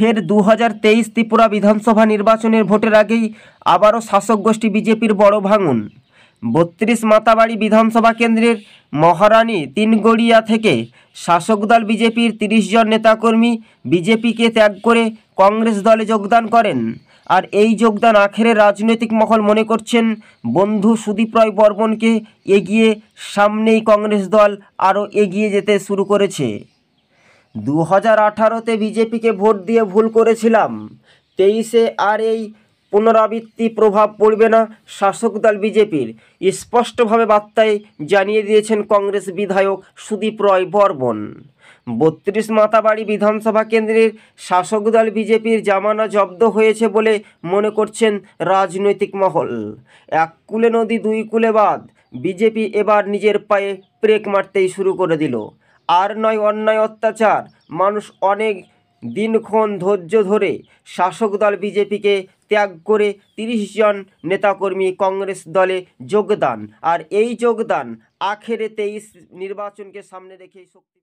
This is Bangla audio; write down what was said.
ফের দু ত্রিপুরা বিধানসভা নির্বাচনের ভোটের আগেই আবারও শাসক গোষ্ঠী বিজেপির বড় ভাঙন বত্রিশ মাতাবাড়ি বিধানসভা কেন্দ্রের মহারানী তিনগড়িয়া থেকে শাসক দল বিজেপির তিরিশ জন নেতাকর্মী বিজেপিকে ত্যাগ করে কংগ্রেস দলে যোগদান করেন আর এই যোগদান আখেরে রাজনৈতিক মহল মনে করছেন বন্ধু সুদীপ রায় বর্মনকে এগিয়ে সামনেই কংগ্রেস দল আরও এগিয়ে যেতে শুরু করেছে দু হাজার আঠারোতে বিজেপিকে ভোট দিয়ে ভুল করেছিলাম তেইশে আর এই পুনরাবৃত্তি প্রভাব পড়বে না শাসক দল বিজেপির স্পষ্টভাবে বার্তায় জানিয়ে দিয়েছেন কংগ্রেস বিধায়ক সুদীপ রয় বর্মন বত্রিশ মাতাবাড়ি বিধানসভা কেন্দ্রের শাসক দল বিজেপির জামানা জব্দ হয়েছে বলে মনে করছেন রাজনৈতিক মহল এক কুলে নদী দুই কুলে বাদ বিজেপি এবার নিজের পায়ে ব্রেক মারতেই শুরু করে দিল আর নয় অন্যায় অত্যাচার মানুষ অনেক দিনক্ষণ ধৈর্য ধরে শাসক দল বিজেপিকে ত্যাগ করে তিরিশ জন নেতাকর্মী কংগ্রেস দলে যোগদান আর এই যোগদান আখেরে তেইশ নির্বাচনকে সামনে রেখেই শক্তি